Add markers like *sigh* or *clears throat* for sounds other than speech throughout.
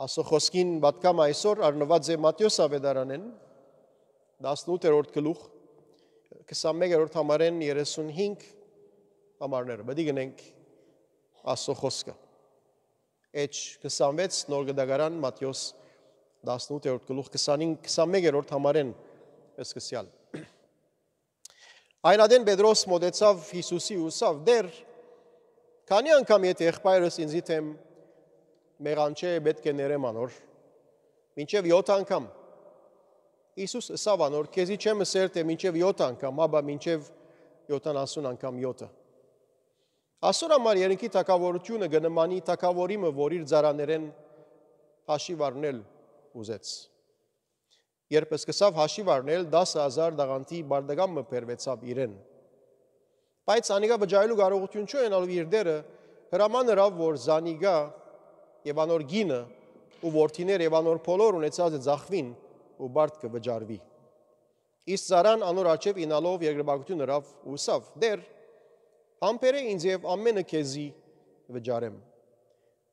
Աստծո խոսքին պատկամ այսօր առնված է Մատթեոս ավետարանեն 18-րդ գլուխ 21-րդ համարեն 35 համարները։ Բդի գնենք Աստծո խոսքը։ Էջ 26 նոր գդագարան Մատթեոս 18-րդ գլուխ 25 21-րդ համարեն սկսյալ։ Այնադեն Պետրոս մոտեցավ Հիսուսի ուսավ դեր քանի անգամ եթե եղբայրս ինձի թեմ մեղանչե պետք է ներեմ անոր։ Մինչև 7 անգամ։ Հիսուս ասավ անոր, քեզի չեմ ասել թե մինչև 7 անգամ, ապա մինչև 70 անգամ 7-ը։ Այսօր համար երկի թակավորությունը գնմանի թակավորիմը, որ իր ծարաներեն հաշիվ առնել ուզեց։ Երբ սկսավ հաշիվ առնել 10000 դաղանթի բարդագամը բերվեցավ իրեն։ Բայց անիգա բջայելու կարողություն չունենալով իր դերը հրաման հրավ որ զանիգա եւ անոր գինը ու ворթիներ եւ անոր փոլոր ունեցած ձախվին ու բարդ կվճարվի։ Իսկ Սարան անոր աչև ինալով երկրպագություն հրավ ու սավ. դեր համբերե ինձ եւ ամենը քեզի վճարեմ։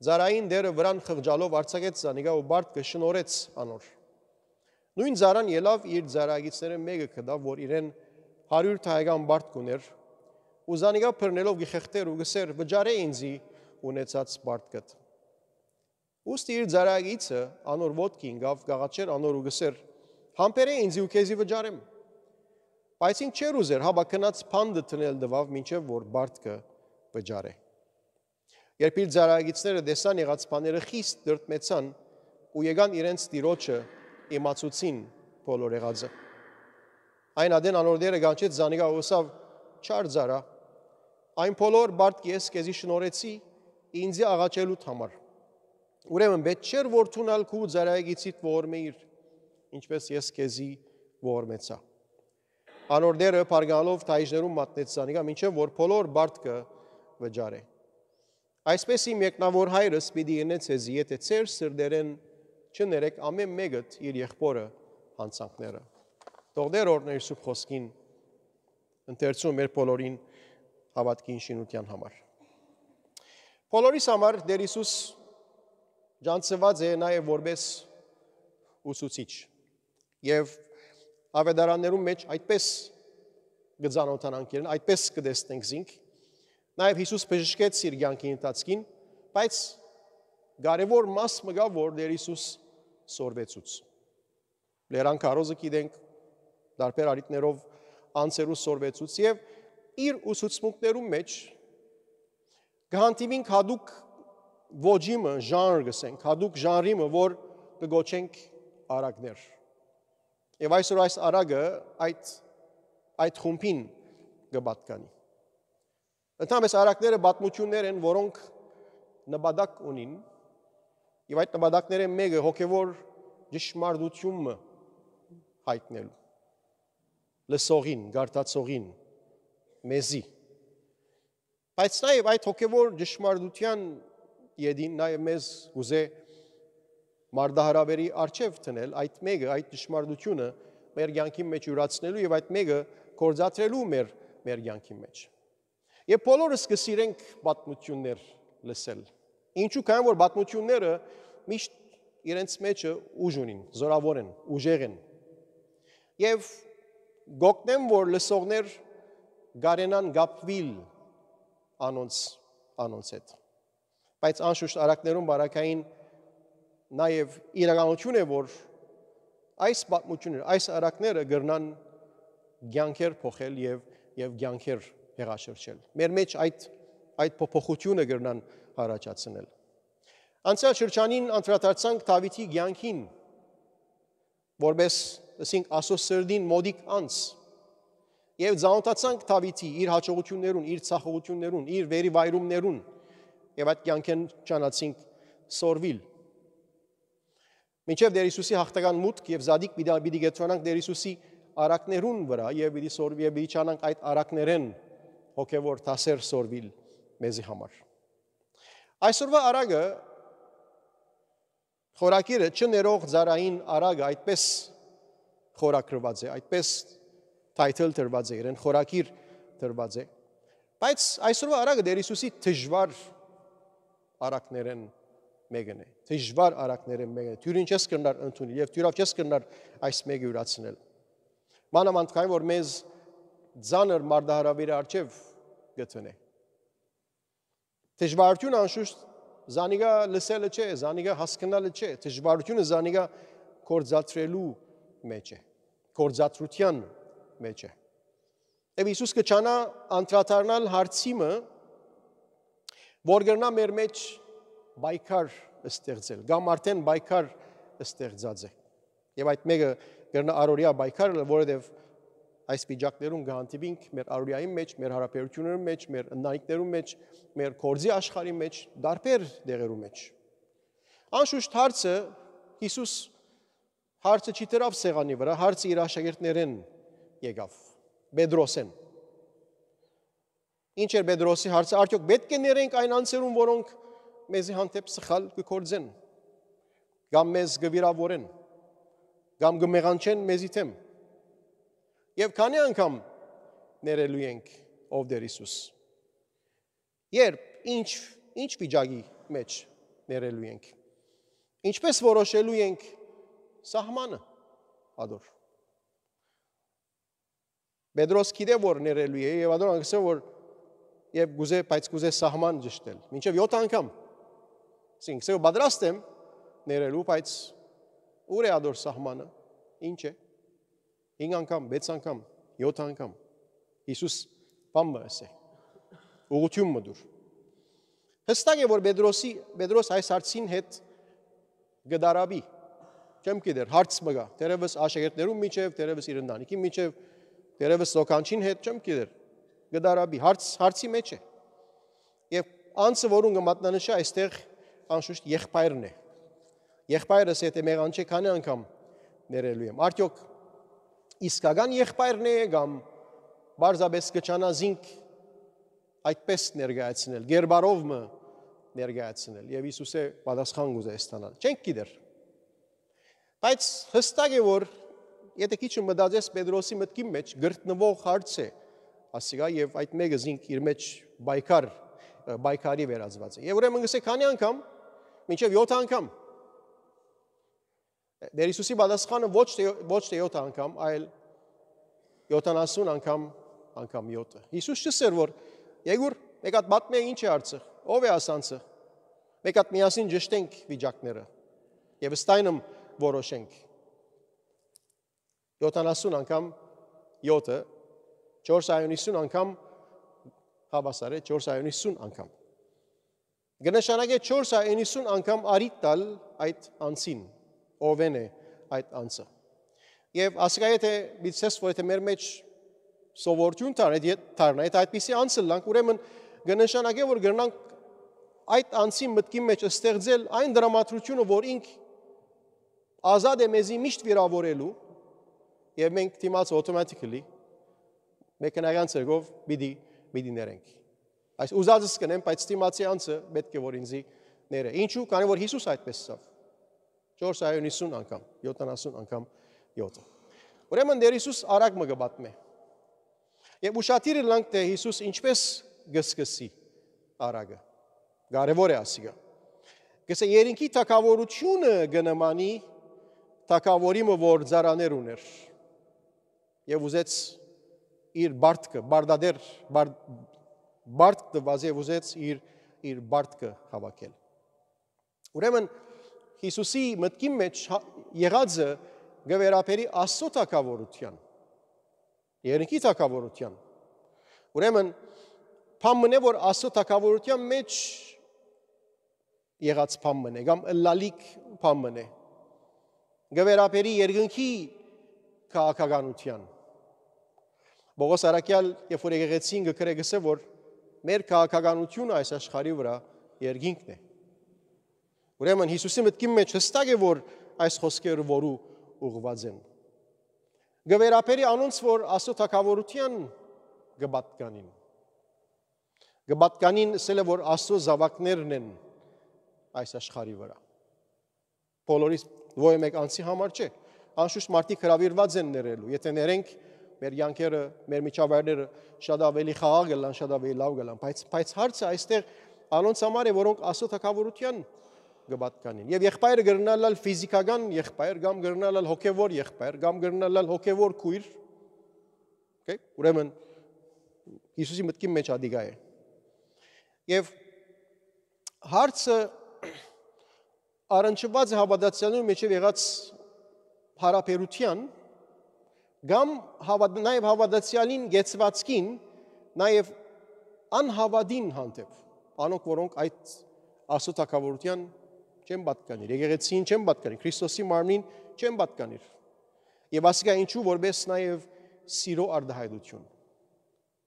Զարային դերը վրան խղճալով արցակեց Սանիգա ու բարդ կշնորեց անոր։ Նույն Զարան ելավ իր Զարագիցները մեկը կդավ, որ իրեն 100 թայգան բարդ կուներ ու Զանիգա փռնելով գիխեղտեր ու գսեր վճարե ինձի ունեցած բարդ կդ։ Ոստի իր ծարագիցը անոր ոդկին գավ գաղաչեր անոր ու գսեր համբերե ինձ ու քեզի վճարեմ։ Բայց ինք չեր ուզեր հաբա քնած փանդը տնել դվավ մինչև որ բարդկը վճարե։ Երբ իր ծարագիցները դեսան եղած բաները խիստ դրտմեցան ու եկան իրենց տիրոջը իմացուցին բոլոր եղածը։ Այն ադեն անորդերը գանչեց զանիգա ուսավ չար ծարա։ Այն բոլոր բարդ կես քեզի շնորեցի ինձի աղաչելուտ համար։ Ուրեմն պետք չէր որ ցունալ քու ծարայգիցիդ ողորմեիր, ինչպես ես քեզի ողորմեցա։ Անորդերը բարգալով թայժերում մատնեց սանիգա, ինչեւ որ բոլոր բարդկը վճարե։ Այսպես իմ եկնավոր հայրս պիտի ինեն ցեզի, եթե ծեր սրդերեն չներեք ամեն մեկդ իր եղբորը հանցանքները։ Տողներ օրներ սուրբ խոսքին ընթերցում մեր բոլորին հավատքին շինության համար։ Բոլորիս համար Տեր Հիսուս ջանցված է նաև որպես ուսուցիչ։ Եվ ավետարաններում մեջ այդպես գծանոթանանք իրեն, այդպես կդեսնենք զինք։ Նաև Հիսուս բժշկեց իր յանքի ընթացքին, բայց կարևոր մաս մգա որ դեր Հիսուս սորվեցուց։ Լերան կարոզը գիտենք դարբեր արիտներով անցերու սորվեցուց եւ իր ուսուցմունքներում մեջ գանտիմին հadouk ոճիմը, ժանր գսենք, հadoop ժանրիմը, որ կգոչենք արագներ։ Եվ այսօր այս արագը այդ այդ խումբին կպատկանի։ Ընդհանրապես արագները բացմություններ են, որոնք նպատակ ունին, եւ այդ նպատակները մեկը հոգեվոր ճշմարտությունը հայտնելու լսողին, գարտացողին, մեզի։ Բայց նաեւ այդ հոգեվոր ճշմարտության յեդին նաև մեզ ուզե մարդահրավերի արչև տնել այդ մեګه այդ ճշմարտությունը մեր յանքի մեջ յուրացնելու եւ այդ մեګه կորզացրելու մեր մեր յանքի մեջ։ Եվ բոլորս կսիրենք պատմություններ լսել։ Ինչու կան որ պատմությունները միշտ իրենց մեջը ուժ ունին, զորավոր են, ուժեղ են։ Եվ գոկնեմ որ լսողներ գարենան գապվիլ անոնց անոնց հետ։ Բայց անշուշտ արակներում բարակային նաև իրականություն է, որ այս պատմությունը, այս արակները գրնան ցանկեր փոխել եւ եւ ցանկեր հեղաշրջել։ Մեր մեջ այդ այդ փոփոխությունը գրնան առաջացնել։ Անցյալ շրջանին անդրադարձանք Դավիթի ցանկին, որբես ասենք ասոս սրդին մոդիկ անց։ Եվ ծանոթացանք Դավիթի իր հաջողություններուն, իր ցախողություններուն, իր վերիվայրումներուն, իր Եվ այդ կյանքեն ճանացինք սորվիլ։ Մինչև Տեր Հիսուսի հաղթական մուտք եւ զադիկ պիտի գեթրանանք Տեր Հիսուսի արակներուն վրա եւ պիտի սորվի եւ պիտի ճանանք այդ արակներեն հոգեվոր դասեր սորվիլ մեզի համար։ Այսօրվա արագը խորակիրը չներող ծարային արագը այդպես խորակրված է, այդպես title տրված է, իրեն խորակիր տրված է։ Բայց այսօրվա արագը Տեր Հիսուսի դժվար արակներեն մեկն է։ Դժվար արակներեն մեկն է։ Դյուրին չես կրնար ընդունի եւ դյուրով չես կրնար այս մեկը յուրացնել։ Մանավանդքային որ մեզ ցաներ մարդահարավիրը արչև գտնե։ Դժվարություն անշուշտ զանիգա լսելը չէ, զանիգա հասկանալը չէ, դժվարությունը զանիգա կորցածրելու մեջ է։ Կորցածրության մեջ է։ Եվ Հիսուս կճանա անդրադառնալ հարցիմը, որ գրնա մեր մեջ բայկար ստեղծել կամ արդեն բայկար ստեղծած է եւ այդ մեկը գրնա արորիա բայկարը որովհետեւ այս վիճակներում գանտիվինք մեր արորիայի մեջ, մեր հարաբերությունների մեջ, մեր ընտանիքներում մեջ, մեր կորձի աշխարհի մեջ, դարբեր դեղերու մեջ։ Անշուշտ հարցը Հիսուս հարցը չի դրավ սեղանի վրա, հարցը իր աշակերտներեն եկավ։ Պետրոսեն Ինչ էր Պետրոսի հարցը, արդյոք պետք է ներենք այն անձերուն, որոնք մեզի հանդեպ սխալ կկործեն կամ մեզ գվիրավորեն կամ գմեղանչեն մեզի թեմ։ Եվ քանի անգամ ներելու ենք ով դեր Հիսուս։ Երբ ինչ ինչ վիճակի մեջ ներելու ենք։ Ինչպես որոշելու ենք սահմանը ադոր։ Պետրոս գիտե որ ներելու է եւ ադոր անգամ որ եւ գուզե բայց գուզե սահման ճշտել։ Մինչեւ 7 անգամ։ Սինք, ես պատրաստ եմ ներելու, բայց ուր է ադոր սահմանը։ Ինչ է։ 5 անգամ, 6 անգամ, 7 անգամ։ Հիսուս բամբը ասե։ Ուղղություն մդուր։ Հստակ է որ Պետրոսի Պետրոս այս հարցին հետ գդարաբի։ Չեմ գիտեր, հարց մգա։ Տերևս աշակերտներու միջև, տերևս իր ընտանիքի միջև, տերևս սոկանչին հետ չեմ գիտեր գդարաբի, հարց հարցի մեջ է։ Եվ անցը, որոնը մատնանշա այստեղ անշուշտ եղբայրն է։ Եղբայրս եթե մեղան չէ քանի անգամ ներելու եմ։ Արդյոք իսկական եղբայրն է կամ բարձաբես կճանազինք այդպես ներգայացնել, Գերբարովը ներգայացնել եւ Հիսուսը պատասխան գուզե ստանալ։ Չենք գիտեր։ Բայց հստակ է որ եթե քիչ մտածես Պետրոսի մտքի մեջ գրտնվող հարց է, ասիկա եւ այդ մեկը զինք իր մեջ բայկար բայկարի վերածված է։ Եվ ուրեմն գսե քանի անգամ, մինչև 7 անգամ։ Դեր Հիսուսի պատասխանը ոչ թե ոչ թե 7 անգամ, այլ 70 անգամ, անգամ 7-ը։ Հիսուս չսեր որ Եգուր, մեկ հատ բատմե ինչ է արծը։ Ո՞վ է ասանցը։ Մեկ հատ միասին ճշտենք վիճակները։ Եվ ստայնում որոշենք։ 70 անգամ 7-ը 450 անգամ հավասար է 450 անգամ։ Գնշանագե 450 անգամ արիտ տալ այդ անցին, ովեն է այդ անցը։ Եվ ասկա եթե միցես, որ եթե մեր մեջ սովորություն տան, այդ տարն այդ այդպիսի անցը լանք, ուրեմն գնշանագե, որ գրնանք այդ անցի մտքի մեջ ստեղծել այն դրամատրությունը, որ ինք ազատ է մեզի միշտ վիրավորելու, եւ մենք դիմաց automatically մեքենայական ցերկով պիտի պիտի ներենք։ Այս ուզածս կնեմ, բայց ստիմացի անձը պետք է որ ինձի ները։ Ինչու՞, քանի որ Հիսուս այդպես ցավ։ 450 անգամ, 70 անգամ 7։ Ուրեմն դեր Հիսուս արագ մը գ បត្តិ մե։ Եվ ուշադիր լանք թե Հիսուս ինչպես գսկսի արագը։ Կարևոր է ասիգա։ Գսե երկինքի թակավորությունը գնմանի թակավորիմը որ ծարաներ ուներ։ Եվ ուզեց իր բարդքը, բարդադեր, բարդ բարդ տված եւ ուզեց իր իր բարդքը հավաքել։ Ուրեմն Հիսուսի մտքի մեջ հա, եղածը գվերապերի Աստծո թակավորության, երկրի թակավորության։ Ուրեմն փամմնե որ Աստծո թակավորության մեջ եղած փամմն է կամ լալիկ փամմն է գվերապերի երկնքի քաղաքականության Բողոս Արաքյալ, երբ որ եկեղեցին գկրե գսե, որ մեր քաղաքականությունը այս աշխարհի վրա երկինքն է։ Ուրեմն Հիսուսի մտքի մեջ հստակ է, որ այս խոսքերը որու ուղված են։ Գվերապերի անոնց, որ Աստծո թակավորության գբատկանին։ Գբատկանին ասել է, որ Աստծո զավակներն են այս աշխարհի վրա։ Բոլորիս ո՞ւ մեկ անձի համար չէ։ Անշուշտ մարդիկ հravirված են ներելու, եթե ներենք մեր յանքերը, մեր միջավայրերը շատ ավելի խաղաղ գլան, շատ ավելի լավ գլան, բայց բայց հարցը այստեղ անոնց համար է, որոնք աստծո թակավորության գբատկանին։ Եվ եղբայրը գրնալալ ֆիզիկական եղբայր կամ գրնալալ հոգևոր եղբայր կամ գրնալալ հոգևոր քույր։ Okay։ Ուրեմն Հիսուսի մտքի մեջ ադիգա է։ Եվ հարցը *clears throat* առնչված է հավատացյալու մեջ եղած հարաբերության Կամ հավադ, նաև հավատացյալին գեցվածքին, նաև անհավատին հանդեպ, անոնք որոնք այդ աստծո թակավորության չեն պատկանիր, եկեղեցին չեն պատկանիր, Քրիստոսի մարմնին չեն պատկանիր։ Եվ ասիկա ինչու որպես նաև սիրո արդահայտություն,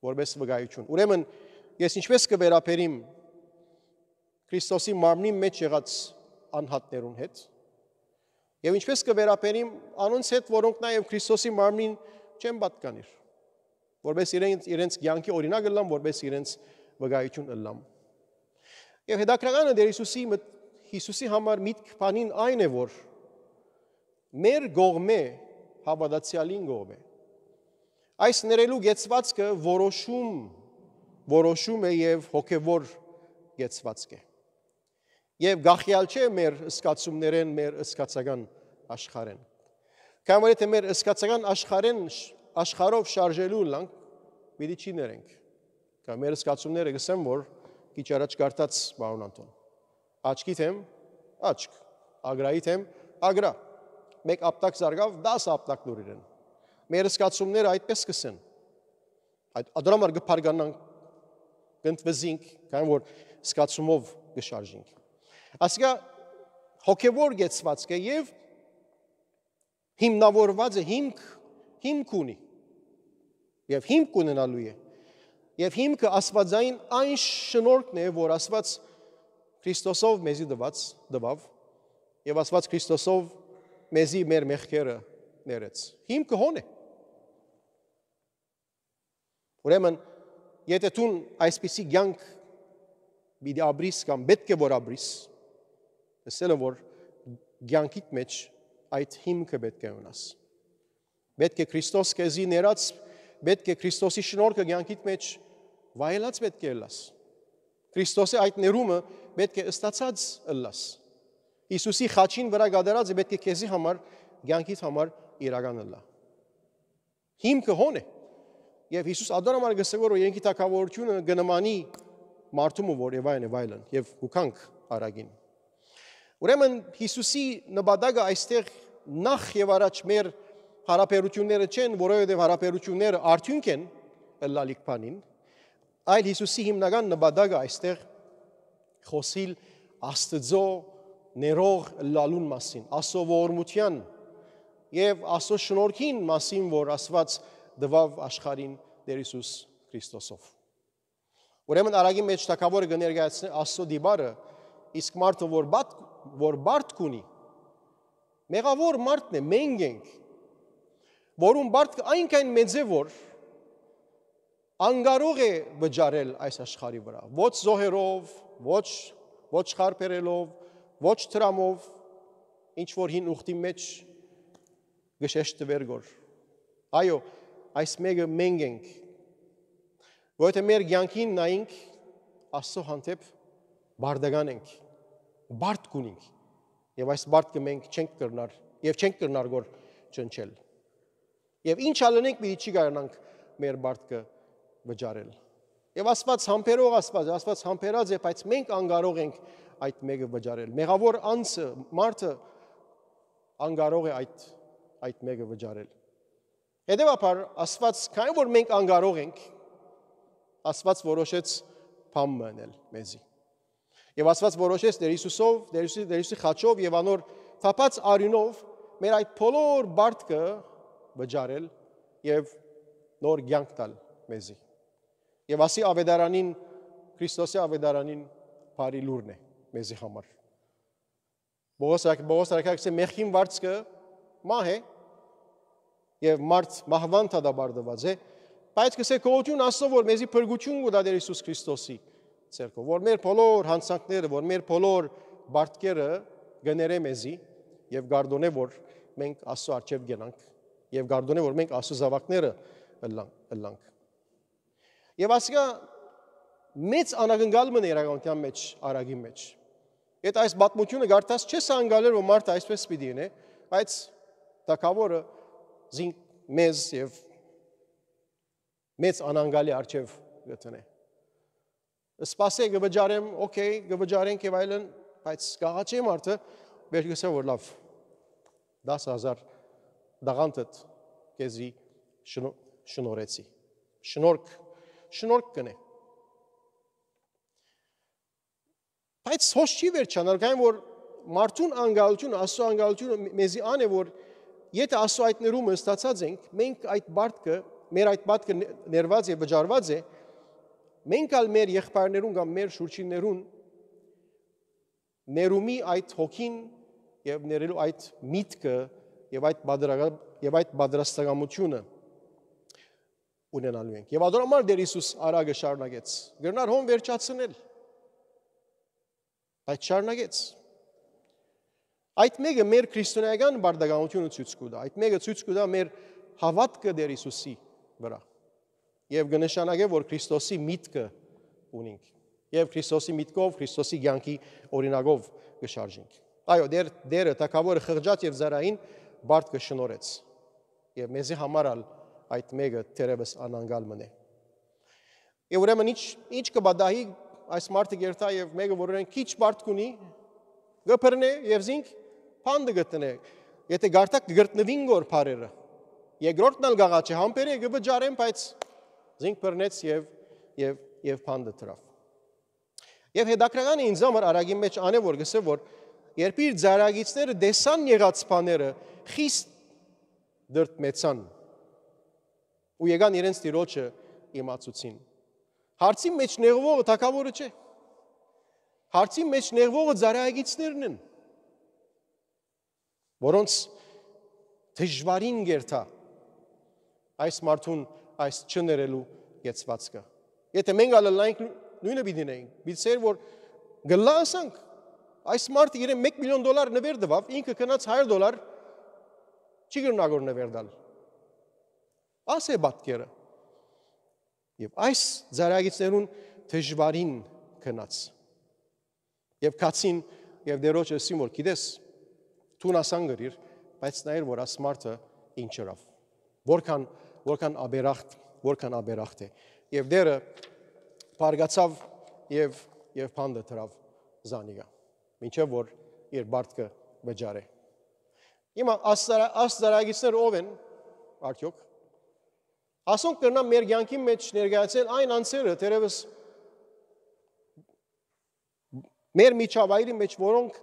որպես վկայություն։ Ուրեմն ես ինչպես կվերապերիմ Քրիստոսի մարմնի մեջ եղած անհատներուն հետ, Եվ ինչպես կվերապերիմ անոնց հետ, որոնք նաև Քրիստոսի մարմին չեն պատկանիր, որպես իրենց իրենց ցանկի օրինակ ըլլամ, որպես իրենց վկայություն ըլլամ։ Եվ հետաքրքրանը դեր Հիսուսի Հիսուսի համար միտք բանին այն է, որ մեր գողմե հավատացյալին գողմե։ Այս ներելու գեցվածքը որոշում որոշում է եւ հոգեվոր գեցվածք է։ Եվ գախյալ չէ մեր սկացումներեն, մեր սկացական աշխարհեն։ Կամ եթե մեր սկացական աշխարհեն աշխարհով շարժելու լանք, պիտի չի ներենք։ Կամ մեր սկացումները գսեմ, որ քիչ առաջ կարդաց Բարոն Անտոն։ Աչքի թեմ, աչք, ագրայի թեմ, ագրա։ Մեկ ապտակ զարգավ 10 ապտակ լուր իրեն։ Մեր սկացումները այդպես կսեն։ Այդ դրա համար գփարգանանք գտնվզինք, կան որ սկացումով գշարժինք։ Ասիկա հոգևոր գեցվածքը եւ հիմնավորված է հիմք հիմք ունի եւ հիմք ունենալու է եւ հիմքը աստվածային այն շնորհքն է որ աստված Քրիստոսով մեզի դված դվավ եւ աստված Քրիստոսով մեզի մեր մեղքերը ներեց հիմքը հոն է ուրեմն եթե դու այսպիսի ցանկ մի դաբրիս դե կամ պետք է որ աբրիս ասելը որ ցանկիտ մեջ այդ հիմքը պետք է ունաս։ Պետք է Քրիստոս քեզի ներած, պետք է Քրիստոսի շնորհքը ցանկիտ մեջ վայելած պետք է լաս։ Քրիստոսի այդ ներումը պետք է ստացած լաս։ Հիսուսի խաչին վրա գդարած պետք է քեզի համար ցանկիտ համար իրական լա։ Հիմքը հոն է։ Եվ Հիսուս ադոր համար գսեգոր որ ինքի թակավորությունը գնմանի մարդումը որ եւ այն է վայլն եւ հուկանք արագին Ուրեմն Հիսուսի նպատակը այստեղ նախ եւ առաջ մեր հարաբերությունները չեն, որովհետեւ հարաբերությունները արդյունք են լալիկ բանին, այլ Հիսուսի հիմնական նպատակը այստեղ խոսիլ Աստծո ներող լալուն մասին, ասո ողորմության եւ ասո շնորհքին մասին, որ Աստված դվավ աշխարհին Տեր Հիսուս Քրիստոսով։ Ուրեմն արագի մեջ թակավորը կներկայացնի Աստծո դիբարը, իսկ մարդը որ բատ որ բարդ կունի մեղավոր մարդն է մենք ենք որում բարդ այնքան մեծ է որ անգարող է վճարել այս աշխարի վրա ոչ զոհերով ոչ ոչ խարբերելով ոչ տրամով ինչ որ հին ուխտի մեջ գշեշտ վերգոր այո այս մեګه մենք ենք որովհետև մեր ցանկին նայինք աստծո հանդեպ բարդական ենք, բարդ կունենք։ Եվ այս բարդը մենք չենք կրնար, եւ չենք կրնար գոր ճնչել։ Եվ ինչ ալնենք, մի չի գարանանք մեր բարդը վճարել։ Եվ Աստված համբերող Աստված, Աստված համբերած է, բայց մենք անկարող ենք այդ մեկը վճարել։ Մեղավոր անձը, մարդը անկարող է այդ այդ մեկը վճարել։ Հետևաբար Աստված, քանի որ մենք անկարող ենք, Աստված որոշեց փամը անել մեզի։ Եվ Աստված որոշեց Տեր Հիսուսով, Տեր Հիսուսի Տեր Հիսուսի խաչով եւ անոր թափած արյունով մեր այդ բոլոր բարդքը վճարել եւ նոր ցանկ տալ մեզի։ Եվ ասի ավետարանին Քրիստոսի ավետարանին բարի լուրն է մեզի համար։ Բողոսակ բողոսակակսի մեխին վարձքը մահ է եւ մարդ մահվան թադաբարդված է, բայց կսե կողություն ասով որ մեզի փրկություն գտա Տեր Հիսուս Քրիստոսի ցերկով, որ մեր բոլոր հանցանքները, որ մեր բոլոր բարդկերը գներե մեզի եւ գարդոնե որ մենք Աստծո արչեւ գնանք եւ գարդոնե որ մենք Աստծո զավակները լանք։ Եվ ասիկա մեծ անակնկալմն է իրականության մեջ, արագի մեջ։ Եդ այս բացմությունը գարտած չես անգալել որ մարդը այսպես պիտի լինի, բայց տակավորը զինք մեզ եւ մեծ անանգալի արչեւ գտնե սպասե գվճարեմ, օքեյ, գվճարենք եւ այլն, բայց գաղաչի մարդը վերգեսա որ լավ 10000 դաղանտդ քեզի շնորհեցի։ Շնորհք, շնորհք կնե։ Բայց հոշ չի վերջանալ, կային որ մարդուն անգալություն, աստծո անգալությունը մեզի ան է որ եթե աստծո այդ ներումը ստացած ենք, մենք այդ բարդքը, մեր այդ բարդքը ներված եւ վճարված է, է մենք ալ մեր եղբայրներուն կամ մեր շուրջիներուն ներումի այդ հոգին եւ ներելու այդ միտքը եւ այդ բادرագա եւ այդ բادرաստագամությունը ունենալու ենք։ Եվ ադորամար Տեր Հիսուս արագը շարունակեց. գրնար հոն վերջացնել։ Բայց շարունակեց։ Այդ մեկը մեր քրիստոնեական բարդագանությունը ցույց կտա։ Այդ մեկը ցույց կտա մեր հավատքը Տեր Հիսուսի վրա եւ գնշանագե որ Քրիստոսի միտքը ունենք եւ Քրիստոսի միտքով Քրիստոսի յանքի օրինագով կշարժենք այո դեր դերը թակավորը խղճած եւ զարային բարդ կշնորեց եւ մեզի համարալ այդ մեګه թերևս անանգալ մնե եւ ուրեմն ինչ ինչ կբադահի այս մարդը գերտա եւ մեګه որ ունեն քիչ բարդ կունի գփրնե եւ զինք փանդը գտնե եթե գարտակ կգրտնվին գոր բարերը երկրորդն ալ գաղաչի համբերե գվճարեն բայց զինք բռնեց եւ եւ եւ փանդը դրավ։ Եվ հետաքրքրանը ինձ համար արագի մեջ անե որ գսե որ երբ իր ծարագիցները դեսան եղած բաները խիստ դրտմեցան ու եկան իրենց ծիրոջը իմացուցին։ Հարցի մեջ նեղվողը թակավորը չէ։ Հարցի մեջ նեղվողը ծարագիցներն են որոնց դժվարին գերտա այս մարդուն այս չներելու գեցվածքը։ Եթե մենք ալը լայնք նույնը պիտի նեինք։ Միցեր որ գլասանք այս մարդը իրեն 1 միլիոն դոլար նվեր տվավ, ինքը կնաց 100 դոլար չի գնագոր նվեր տալ։ Ասե բատկերը։ Եվ այս ծարագիցներուն դժվարին կնաց։ Եվ կացին եւ դերոջ ասին որ գիտես տուն ասան գրիր, բայց նայր որ աս մարդը ինչ չրավ։ Որքան որքան աբերախտ, որքան աբերախտ է։ Եվ դերը բարգացավ եւ եւ փանդը դրավ Զանիգա։ Մինչեւ որ իր բարձկը վճարե։ Հիմա աստարա աստարագիցներ ով են արդյոք։ Ասոնք կրնա մեր յանքի մեջ ներկայացել այն անձերը, թերևս մեր միջավայրի մեջ, որոնք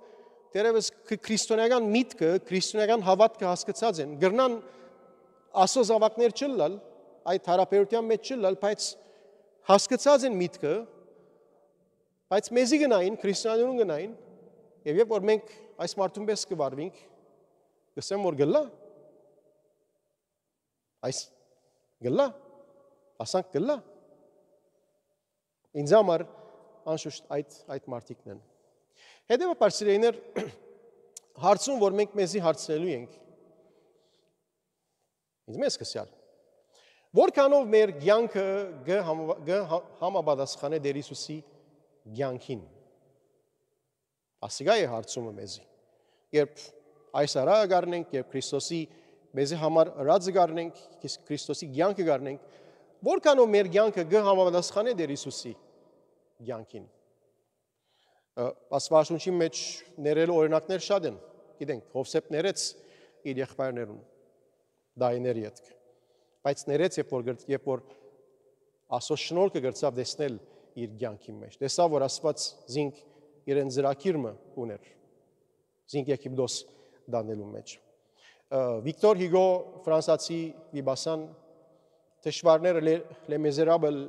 թերևս քրիստոնեական միտքը, քրիստոնեական հավատքը հասկացած են, գրնան աստծո զավակներ չլալ, այդ հարաբերության մեջ չլալ, բայց հասկացած են միտքը, բայց մեզի գնային, քրիստոնյանուն գնային, եւ երբ որ մենք այս մարդուն պես կվարվենք, կսեմ որ գլա։ Այս գլա։ Ասանք գլա։ Ինձ համար անշուշտ այդ այդ մարդիկն են։ Հետևաբար սիրեիներ *clears throat* հարցում, որ մենք մեզի հարցնելու ենք Ինձ մեզ սկսյալ։ Որքանով մեր ցանկը գ հա-, համապատասխան է Տեր Հիսուսի ցանկին։ Ասիգա է հարցումը մեզի։ Երբ այս արագ առնենք, երբ Քրիստոսի մեզի համար ռաձը գառնենք, Քրիստոսի ցանկը գառնենք, որքանով մեր ցանկը գ համապատասխան է Տեր Հիսուսի ցանկին։ Աստվածաշունչի մեջ ներելու օրինակներ շատ են։ Գիտենք, Հովսեփ ներեց իր եղբայրներուն դայներ յետք։ Բայց ներեց, երբ որ երբ որ Աստծո շնորհքը գրծավ դեսնել իր ցանկի մեջ։ Տեսա, որ Աստված զինք իրեն ծրակիրը ուներ։ Զինք Եգիպտոս դանելու մեջ։ Վիկտոր Հիգո ֆրանսացի վիբասան դժվարները Le Miserable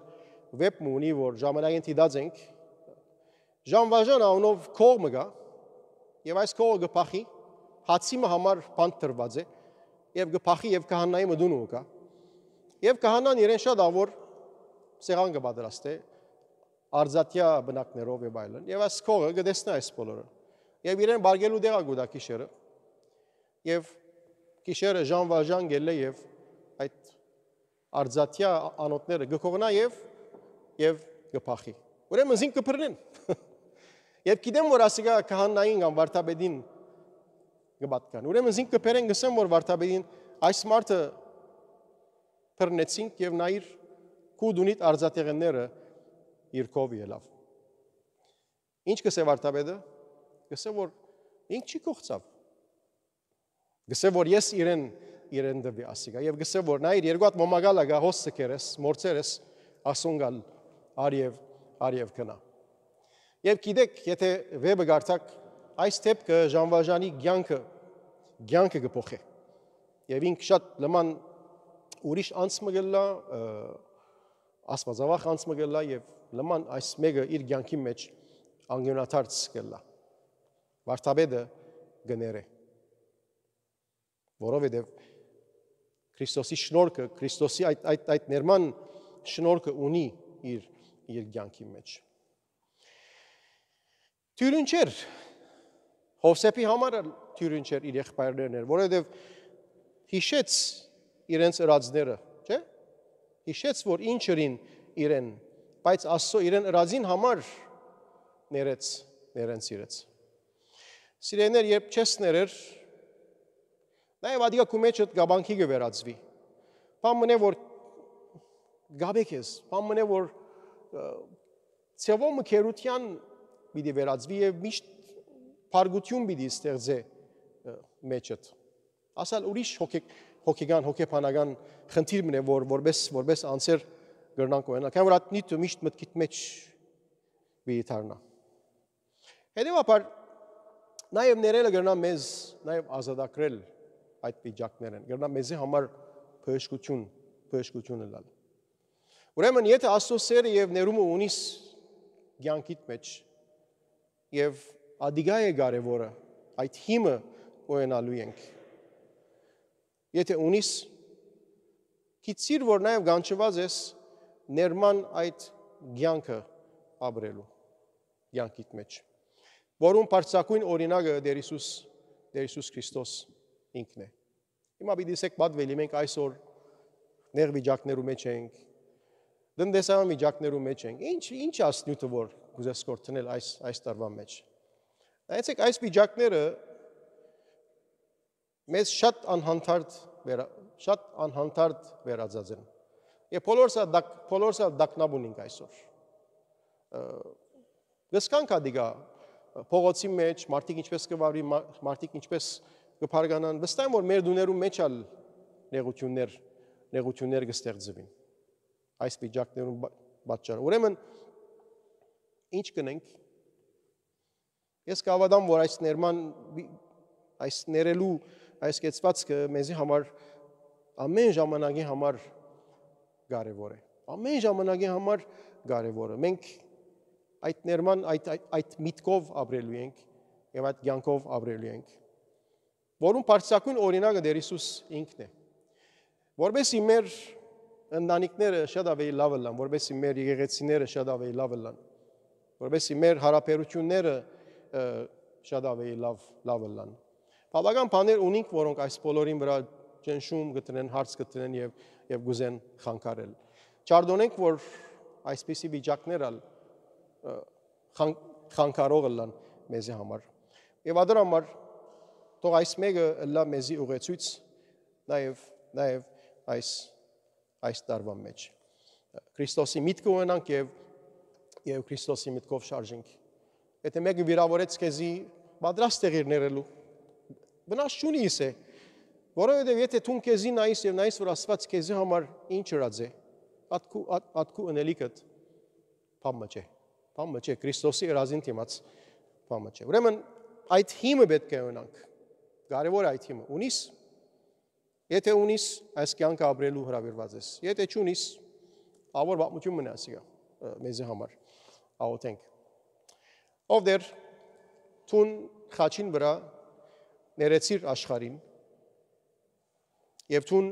վեպը ունի, որ ժամանակին դիդած ենք։ Ժան Վաժան անով կողմը գա։ Եվ այս կողը գ ป ախի հացի համար բան տրված է եւ գփախի եւ քահանայի մդունու կա։ Եվ քահանան իրեն շատ ավոր սեղան կպատրաստե արձատյա բնակներով եւ այլն։ Եվ այս քողը գտեսնա այս բոլորը։ Եվ իրեն բարգելու դեղա գուտա քիշերը։ Եվ քիշերը ժանվաժան գելը եւ այդ արձատյա անոթները գկողնա եւ եւ գփախի։ Ուրեմն ինքն կփռնեն։ *laughs* Եվ գիտեմ որ ասիկա քահանային կամ վարդապետին կպատկան։ Ուրեմն զինք կբերեն գսեմ, որ Վարդապետին այս մարդը թռնեցինք եւ նա իր քուդ ունիտ արձատեղները իրքով ելավ։ Ինչ կսե Վարդապետը։ Գսե որ ինք չի կողծավ։ Գսե որ ես իրեն իրեն դեպի ասիկա եւ գսե որ նա իր երկու հատ մոմագալա գա հոսսը կերես, մորցերես ասուն գալ արիև արիև կնա։ Եվ գիտեք, եթե վեբը գարտակ այս դեպքը Ժանվաժանի ցանկը ցանկը կփոխի։ Եվ ինք շատ նման ուրիշ անցմը գլա աստվածավախ անցմը գլա եւ նման այս մեկը իր ցանկի մեջ անգյունաթարց գլա։ Վարդապետը գներե։ Որովհետեւ Քրիստոսի շնորհքը, Քրիստոսի այդ այդ այդ ներման շնորհքը ունի իր իր ցանկի մեջ։ Տյուրին չեր Հովսեփի համար էլ թյուրին չէր իր եղբայրներն էր, որովհետև հիշեց իրենց ըրածները, չէ՞։ Հիշեց, որ ինչ իրին իրեն, բայց Աստծո իրեն ըրածին համար ներեց, ներենց իրեց։ Սիրելիներ, երբ չես ներեր, նաև ադիա քու մեջը գաբանքի գվերածվի։ Պամնե որ գաբեք ես, պամնե որ ծևոմը քերության մի դի վերածվի եւ միշտ փարգություն պիտի ստեղծե մեջդ։ Ասալ ուրիշ հոգեկ հոգեգան հոգեբանական խնդիր մնե որ որպես որպես անձեր գրնանք ունենա։ Քանի որ այդ նիտ միշտ մտքիդ մեջ պիտի դառնա։ Հետևաբար նաև ներելը գրնա մեզ նաև ազատագրել այդ վիճակներն։ Գրնա մեզի համար փրշկություն, փրշկությունը լալ։ Ուրեմն եթե Աստծո սերը եւ ներումը ունիս ցանկիդ մեջ եւ ադիգա է կարևորը, այդ հիմը օենալու ենք։ Եթե ունիս քիցիր, որ նաև գանչված ես ներման այդ ցանկը ապրելու ցանկիդ մեջ, որում բարձակույն օրինակը Տեր Հիսուս Տեր Հիսուս Քրիստոս ինքն է։ Հիմա պիտի ասեք պատվելի մենք այսօր ներ վիճակներու մեջ ենք, դնդեսային վիճակներու մեջ ենք։ Ինչ ինչ ասնյութը որ գուզես կորցնել այս այս տարվա մեջ։ Նայեցեք այս վիճակները մեզ շատ անհանդարտ վերա, շատ անհանդարտ վերածած են։ Եվ բոլորսա դակ բոլորսա դակնաբուն ենք այսօր։ Գսկանք ադիգա փողոցի մեջ մարդիկ ինչպես կվարվի, մարդիկ ինչպես կփարգանան, վստահ եմ որ մեր դուներում մեջալ նեղություններ նեղություններ կստեղծվին այս վիճակներում պատճառը։ Ուրեմն ինչ կնենք Ես կավադամ, որ այս ներման այս ներելու այս կեցվածքը մեզի համար ամեն ժամանակի համար կարևոր է։ Ամեն ժամանակի համար կարևոր է։ Մենք այդ ներման այդ այդ, այդ միտքով ապրելու ենք եւ այդ ցանկով ապրելու ենք։ Որում բարձրակույն օրինակը Տեր Հիսուս ինքն է։ Որբեսի մեր ընտանիքները շատ ավելի լավ լան, որբեսի մեր եկեղեցիները շատ ավելի լավ լան, որբեսի մեր հարաբերությունները լավ շատ ավելի լավ լավ լան։ Բավական բաներ ունենք, որոնք այս բոլորին վրա ճնշում գտնեն, հարց գտնեն եւ եւ գուզեն խանգարել։ Չարդոնենք, որ այսպիսի վիճակներալ խանգարող լան մեզի համար։ Եվ ադր համար թող այս մեկը լա մեզի ուղեցույց նաեւ նաեւ այս այս տարվա մեջ։ Քրիստոսի միտքը ունենանք եւ եւ Քրիստոսի միտքով շարժենք Եթե մեկը վիրավորեց քեզի, պատրաստ եղիր ներելու։ Վնաս չունի իսե։ Որովհետև եթե դու քեզի նայես եւ նայես, որ Աստված քեզի համար ինչ ըրած է, ատքու ատքու ընելիքդ փամը չէ։ Փամը չէ Քրիստոսի ըրազին դիմաց փամը չէ։ Ուրեմն այդ հիմը պետք է ունանք։ Կարևոր է այդ հիմը։ Ունիս Եթե ունիս այս կյանքը ապրելու հրավիրված ես։ Եթե չունիս,ավոր բացություն մնաց իա մեզի համար։ Աղոթենք։ Ով դեր տուն խաչին վրա ներեցիր աշխարհին եւ տուն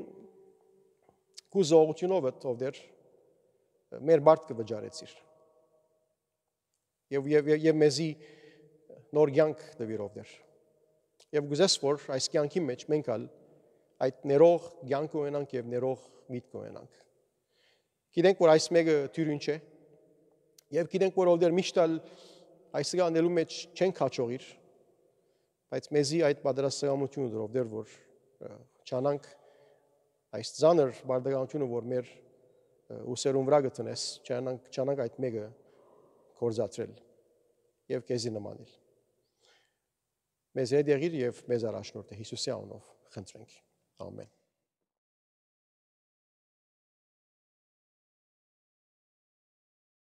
գուզողությունով ով դեր մեր մարդը վճարեցիր եւ եւ եւ մեզի նոր կյանք դվիրով դեր եւ գուզես որ այս կյանքի մեջ մենք ալ այդ ներող կյանք ունենանք եւ ներող միտք ունենանք գիտենք որ այս մեկը թյուրին չէ եւ գիտենք որ ով դեր միշտ ալ այսօր անելու մեջ չեն քաչողիր, բայց մեզի այդ պատրաստականությունը դրով դեր որ ճանանք այս ցաներ բարդականությունը որ մեր ուսերուն վրա գտնես, ճանանք ճանանք այդ մեկը կորզացրել եւ քեզի նմանել։ Մեզ հետ եղիր եւ մեզ առաջնորդը Հիսուսի անունով խնդրենք։ Ամեն։